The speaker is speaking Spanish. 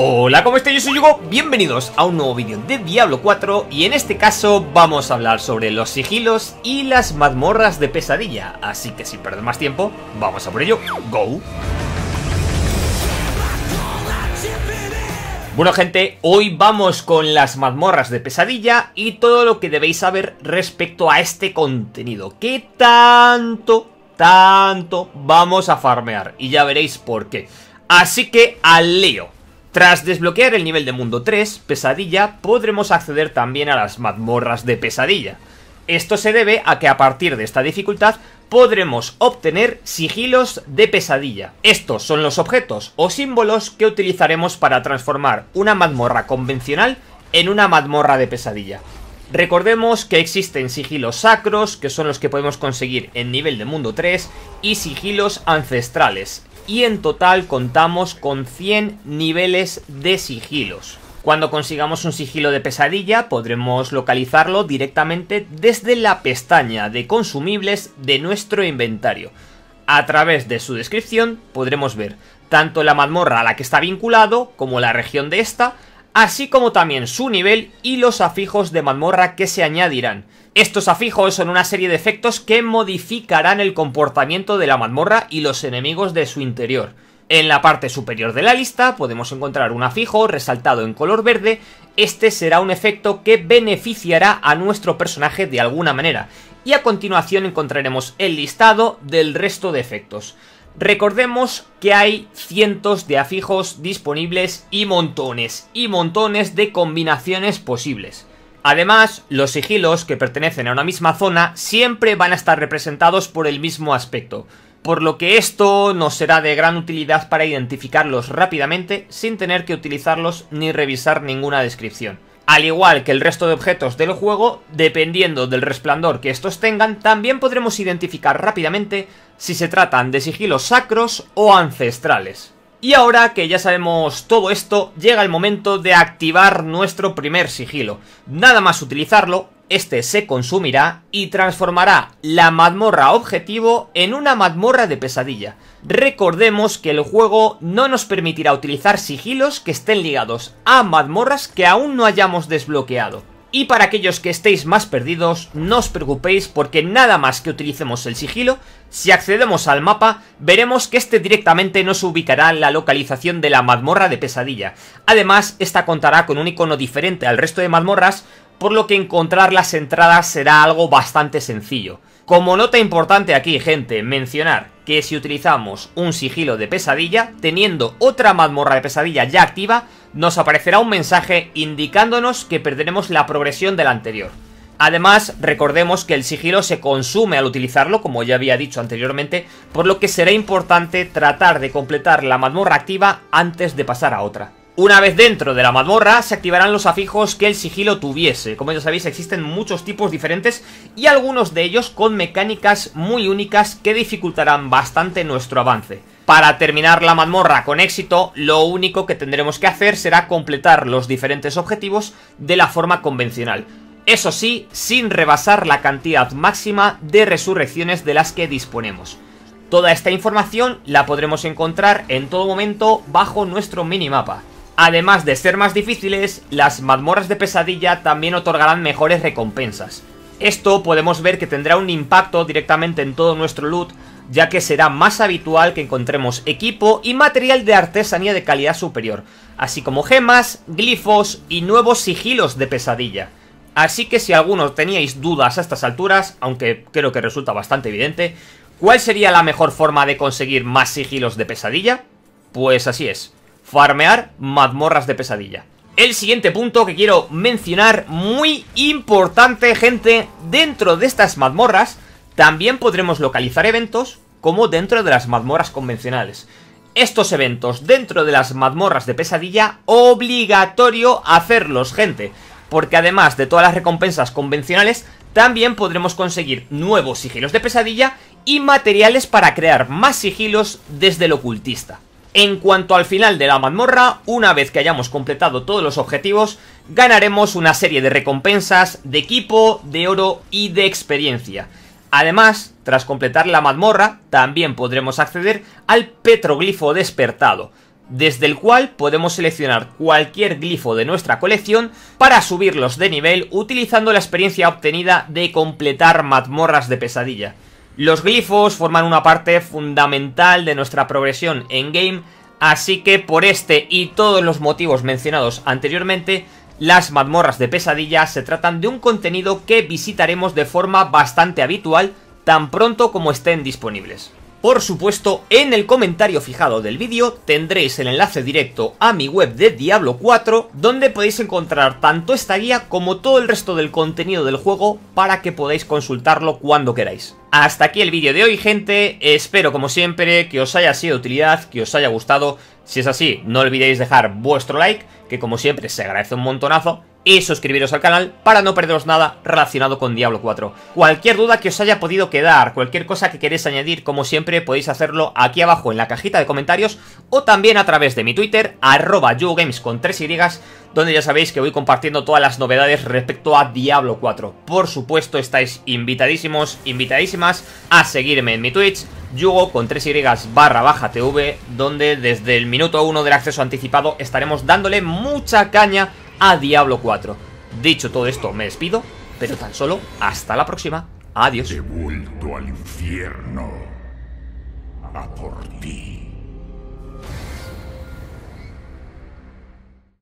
Hola, ¿cómo estáis? Yo soy Hugo, bienvenidos a un nuevo vídeo de Diablo 4 y en este caso vamos a hablar sobre los sigilos y las mazmorras de pesadilla, así que sin perder más tiempo, vamos a por ello, ¡go! Bueno gente, hoy vamos con las mazmorras de pesadilla y todo lo que debéis saber respecto a este contenido, que tanto, tanto vamos a farmear y ya veréis por qué. Así que al lío. Tras desbloquear el nivel de mundo 3, Pesadilla, podremos acceder también a las mazmorras de Pesadilla. Esto se debe a que a partir de esta dificultad podremos obtener sigilos de pesadilla. Estos son los objetos o símbolos que utilizaremos para transformar una mazmorra convencional en una mazmorra de pesadilla. Recordemos que existen sigilos sacros, que son los que podemos conseguir en nivel de mundo 3, y sigilos ancestrales, y en total contamos con 100 niveles de sigilos. Cuando consigamos un sigilo de pesadilla podremos localizarlo directamente desde la pestaña de consumibles de nuestro inventario. A través de su descripción podremos ver tanto la mazmorra a la que está vinculado como la región de esta, así como también su nivel y los afijos de mazmorra que se añadirán. Estos afijos son una serie de efectos que modificarán el comportamiento de la mazmorra y los enemigos de su interior. En la parte superior de la lista podemos encontrar un afijo resaltado en color verde, este será un efecto que beneficiará a nuestro personaje de alguna manera, y a continuación encontraremos el listado del resto de efectos. Recordemos que hay cientos de afijos disponibles y montones, y montones de combinaciones posibles. Además, los sigilos que pertenecen a una misma zona siempre van a estar representados por el mismo aspecto, por lo que esto nos será de gran utilidad para identificarlos rápidamente sin tener que utilizarlos ni revisar ninguna descripción al igual que el resto de objetos del juego, dependiendo del resplandor que estos tengan, también podremos identificar rápidamente si se tratan de sigilos sacros o ancestrales. Y ahora que ya sabemos todo esto, llega el momento de activar nuestro primer sigilo. Nada más utilizarlo, este se consumirá y transformará la mazmorra objetivo en una mazmorra de pesadilla. Recordemos que el juego no nos permitirá utilizar sigilos que estén ligados a mazmorras que aún no hayamos desbloqueado. Y para aquellos que estéis más perdidos, no os preocupéis porque nada más que utilicemos el sigilo, si accedemos al mapa, veremos que este directamente nos ubicará la localización de la mazmorra de pesadilla. Además, esta contará con un icono diferente al resto de mazmorras, por lo que encontrar las entradas será algo bastante sencillo. Como nota importante aquí, gente, mencionar que si utilizamos un sigilo de pesadilla, teniendo otra mazmorra de pesadilla ya activa, nos aparecerá un mensaje indicándonos que perderemos la progresión de la anterior. Además, recordemos que el sigilo se consume al utilizarlo, como ya había dicho anteriormente, por lo que será importante tratar de completar la mazmorra activa antes de pasar a otra. Una vez dentro de la mazmorra se activarán los afijos que el sigilo tuviese. Como ya sabéis existen muchos tipos diferentes y algunos de ellos con mecánicas muy únicas que dificultarán bastante nuestro avance. Para terminar la mazmorra con éxito, lo único que tendremos que hacer será completar los diferentes objetivos de la forma convencional. Eso sí, sin rebasar la cantidad máxima de resurrecciones de las que disponemos. Toda esta información la podremos encontrar en todo momento bajo nuestro minimapa. Además de ser más difíciles, las mazmorras de pesadilla también otorgarán mejores recompensas. Esto podemos ver que tendrá un impacto directamente en todo nuestro loot, ya que será más habitual que encontremos equipo y material de artesanía de calidad superior, así como gemas, glifos y nuevos sigilos de pesadilla. Así que si algunos teníais dudas a estas alturas, aunque creo que resulta bastante evidente, ¿cuál sería la mejor forma de conseguir más sigilos de pesadilla? Pues así es, farmear mazmorras de pesadilla. El siguiente punto que quiero mencionar, muy importante gente, dentro de estas mazmorras también podremos localizar eventos como dentro de las mazmorras convencionales. Estos eventos dentro de las mazmorras de pesadilla, obligatorio hacerlos gente, porque además de todas las recompensas convencionales, también podremos conseguir nuevos sigilos de pesadilla y materiales para crear más sigilos desde el ocultista. En cuanto al final de la mazmorra, una vez que hayamos completado todos los objetivos, ganaremos una serie de recompensas de equipo, de oro y de experiencia. Además, tras completar la mazmorra, también podremos acceder al petroglifo despertado, desde el cual podemos seleccionar cualquier glifo de nuestra colección para subirlos de nivel utilizando la experiencia obtenida de completar mazmorras de pesadilla. Los glifos forman una parte fundamental de nuestra progresión en game, así que por este y todos los motivos mencionados anteriormente, las mazmorras de pesadilla se tratan de un contenido que visitaremos de forma bastante habitual tan pronto como estén disponibles. Por supuesto, en el comentario fijado del vídeo tendréis el enlace directo a mi web de Diablo 4, donde podéis encontrar tanto esta guía como todo el resto del contenido del juego para que podáis consultarlo cuando queráis. Hasta aquí el vídeo de hoy, gente. Espero, como siempre, que os haya sido de utilidad, que os haya gustado. Si es así, no olvidéis dejar vuestro like, que como siempre se agradece un montonazo y suscribiros al canal para no perderos nada relacionado con Diablo 4. Cualquier duda que os haya podido quedar, cualquier cosa que queréis añadir, como siempre podéis hacerlo aquí abajo en la cajita de comentarios o también a través de mi Twitter, arroba con 3y, donde ya sabéis que voy compartiendo todas las novedades respecto a Diablo 4. Por supuesto estáis invitadísimos, invitadísimas a seguirme en mi Twitch, Yugo con 3Y barra baja TV, donde desde el minuto 1 del acceso anticipado estaremos dándole mucha caña a Diablo 4. Dicho todo esto, me despido, pero tan solo hasta la próxima. Adiós. vuelto al infierno a por ti.